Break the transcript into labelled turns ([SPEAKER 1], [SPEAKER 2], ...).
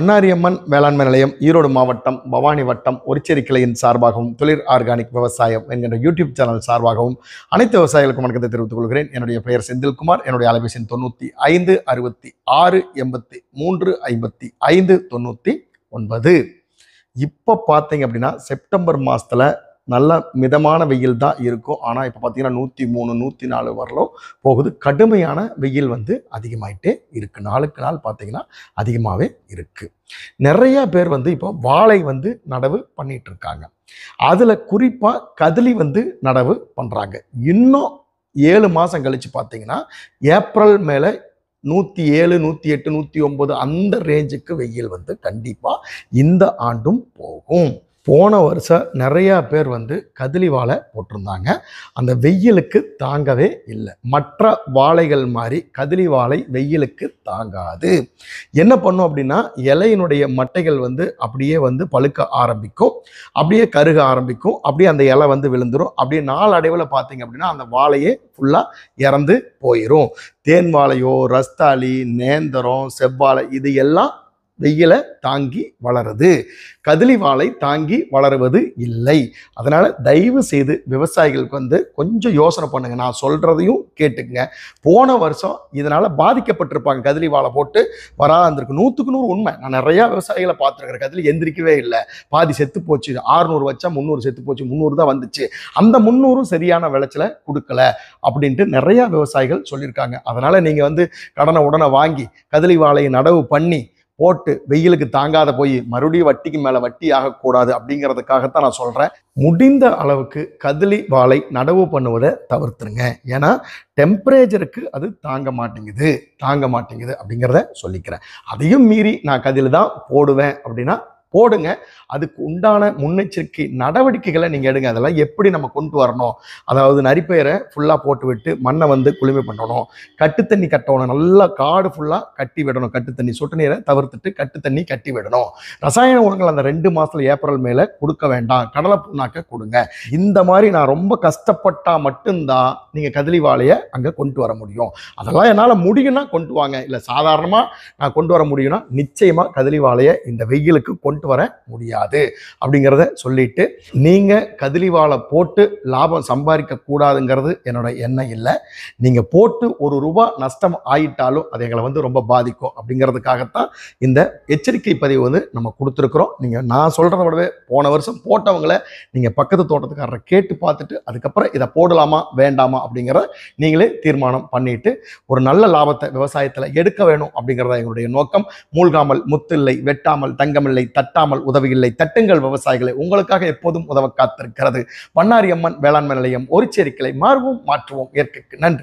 [SPEAKER 1] அன்னாரியம்மன் வேளாண்மை நிலையம் ஈரோடு மாவட்டம் பவானி வட்டம் ஒரிச்சேரி கிளையின் சார்பாகவும் தொழில் ஆர்கானிக் விவசாயம் என்கின்ற யூடியூப் சேனல் சார்பாகவும் அனைத்து விவசாயிகளுக்கும் வணக்கத்தை தெரிவித்துக் கொள்கிறேன் என்னுடைய பெயர் செந்தில்குமார் என்னுடைய அலைபேசி தொண்ணூற்றி ஐந்து அறுபத்தி ஆறு எண்பத்தி மூன்று ஐம்பத்தி ஐந்து தொண்ணூற்றி ஒன்பது இப்போ பாத்தீங்க அப்படின்னா செப்டம்பர் மாசத்துல நல்ல மிதமான வெயில் தான் இருக்கும் ஆனால் இப்போ பார்த்தீங்கன்னா நூற்றி மூணு நூற்றி நாலு வரலும் போகுது கடுமையான வெயில் வந்து அதிகமாயிட்டே இருக்குது நாளுக்கு நாள் பார்த்தீங்கன்னா அதிகமாகவே இருக்குது நிறைய பேர் வந்து இப்போ வாழை வந்து நடவு பண்ணிகிட்ருக்காங்க இருக்காங்க அதில் குறிப்பாக கதலி வந்து நடவு பண்ணுறாங்க இன்னும் ஏழு மாதம் கழித்து பார்த்தீங்கன்னா ஏப்ரல் மேலே நூற்றி ஏழு நூற்றி எட்டு நூற்றி ஒம்பது அந்த ரேஞ்சுக்கு வெயில் வந்து கண்டிப்பாக இந்த ஆண்டும் போகும் போன வருஷம் நிறையா பேர் வந்து கதிலி வாழை போட்டிருந்தாங்க அந்த வெயிலுக்கு தாங்கவே இல்லை மற்ற வாழைகள் மாதிரி கதிலி வாழை வெயிலுக்கு தாங்காது என்ன பண்ணும் அப்படின்னா இலையினுடைய மட்டைகள் வந்து அப்படியே வந்து பழுக்க ஆரம்பிக்கும் அப்படியே கருக ஆரம்பிக்கும் அப்படியே அந்த இலை வந்து விழுந்துடும் அப்படியே நாளடைவில் பார்த்தீங்க அப்படின்னா அந்த வாழையே ஃபுல்லாக இறந்து போயிடும் தேன் வாழையோ ரஸ்தாளி நேந்தரம் செவ்வாழை இது எல்லாம் வெயிலை தாங்கி வளருது கதிலிவாலை தாங்கி வளருவது இல்லை அதனால் தயவு செய்து விவசாயிகளுக்கு வந்து கொஞ்சம் யோசனை பண்ணுங்கள் நான் சொல்கிறதையும் கேட்டுக்கங்க போன வருஷம் இதனால் பாதிக்கப்பட்டிருப்பாங்க கதிலி வாழை போட்டு வராந்திருக்கு நூற்றுக்கு நூறு உண்மை நான் நிறையா விவசாயிகளை பார்த்துருக்குறேன் கதிலி எந்திரிக்கவே இல்லை பாதி செத்து போச்சு ஆறுநூறு வச்சா முந்நூறு செத்து போச்சு முந்நூறு தான் வந்துச்சு அந்த முந்நூறும் சரியான விளைச்சல கொடுக்கல அப்படின்ட்டு நிறையா விவசாயிகள் சொல்லியிருக்காங்க அதனால் நீங்கள் வந்து கடனை உடனே வாங்கி கதிலி வாழையை நடவு பண்ணி போட்டு வெயிலுக்கு தாங்காத போய் மறுபடியும் வட்டிக்கு மேலே வட்டி ஆகக்கூடாது அப்படிங்கிறதுக்காகத்தான் நான் சொல்கிறேன் முடிந்த அளவுக்கு கதலி வாழை நடவு பண்ணுவதை தவிர்த்துருங்க ஏன்னா டெம்பரேச்சருக்கு அது தாங்க மாட்டேங்குது தாங்க மாட்டேங்குது அப்படிங்கிறத சொல்லிக்கிறேன் அதையும் மீறி நான் கதில் தான் போடுவேன் அப்படின்னா போடுங்க அதுக்கு உண்டான முன்னெச்சரிக்கை நடவடிக்கைகளை நீங்கள் எடுங்க அதெல்லாம் எப்படி நம்ம கொண்டு வரணும் அதாவது நரிப்பயரை ஃபுல்லாக போட்டு விட்டு மண்ணை வந்து குளிமை பண்ணணும் கட்டு தண்ணி கட்டணும் நல்லா காடு ஃபுல்லாக கட்டி விடணும் கட்டு தண்ணி சொட்டு நீரை தவிர்த்துட்டு கட்டு தண்ணி கட்டி விடணும் ரசாயன உரங்கள் அந்த ரெண்டு மாதத்தில் ஏப்ரல் மேலே கொடுக்க வேண்டாம் கடலை புண்ணாக்க கொடுங்க இந்த மாதிரி நான் ரொம்ப கஷ்டப்பட்டால் மட்டும்தான் நீங்கள் கதிலி வாழையை அங்கே கொண்டு வர முடியும் அதெல்லாம் என்னால் முடியும்னா கொண்டு வாங்க இல்லை சாதாரணமாக நான் கொண்டு வர முடியும்னா நிச்சயமாக கதிலி வாழையை இந்த வெயிலுக்கு கொண்டு கொண்டு வர முடியாது அப்படிங்கிறத சொல்லிட்டு நீங்கள் வாழை போட்டு லாபம் சம்பாதிக்க கூடாதுங்கிறது என்னோட எண்ணம் இல்லை நீங்கள் போட்டு ஒரு ரூபா நஷ்டம் ஆயிட்டாலும் அது எங்களை வந்து ரொம்ப பாதிக்கும் அப்படிங்கிறதுக்காகத்தான் இந்த எச்சரிக்கை பதிவு வந்து நம்ம கொடுத்துருக்குறோம் நீங்கள் நான் சொல்கிறத விடவே போன வருஷம் போட்டவங்கள நீங்கள் பக்கத்து தோட்டத்துக்காரரை கேட்டு பார்த்துட்டு அதுக்கப்புறம் இதை போடலாமா வேண்டாமா அப்படிங்கிற நீங்களே தீர்மானம் பண்ணிட்டு ஒரு நல்ல லாபத்தை விவசாயத்தில் எடுக்க வேணும் அப்படிங்கிறத எங்களுடைய நோக்கம் மூழ்காமல் முத்தில்லை வெட்டாமல் தங்கமில்லை தட்ட தட்டாமல் உதவியில்லை தட்டுங்கள் விவசாயிகளை உங்களுக்காக எப்போதும் உதவ காத்திருக்கிறது பண்ணாரியம்மன் வேளாண்மை நிலையம் ஒரு சேரிக்கலை மாறுவோம் மாற்றுவோம் இயற்கைக்கு நன்றி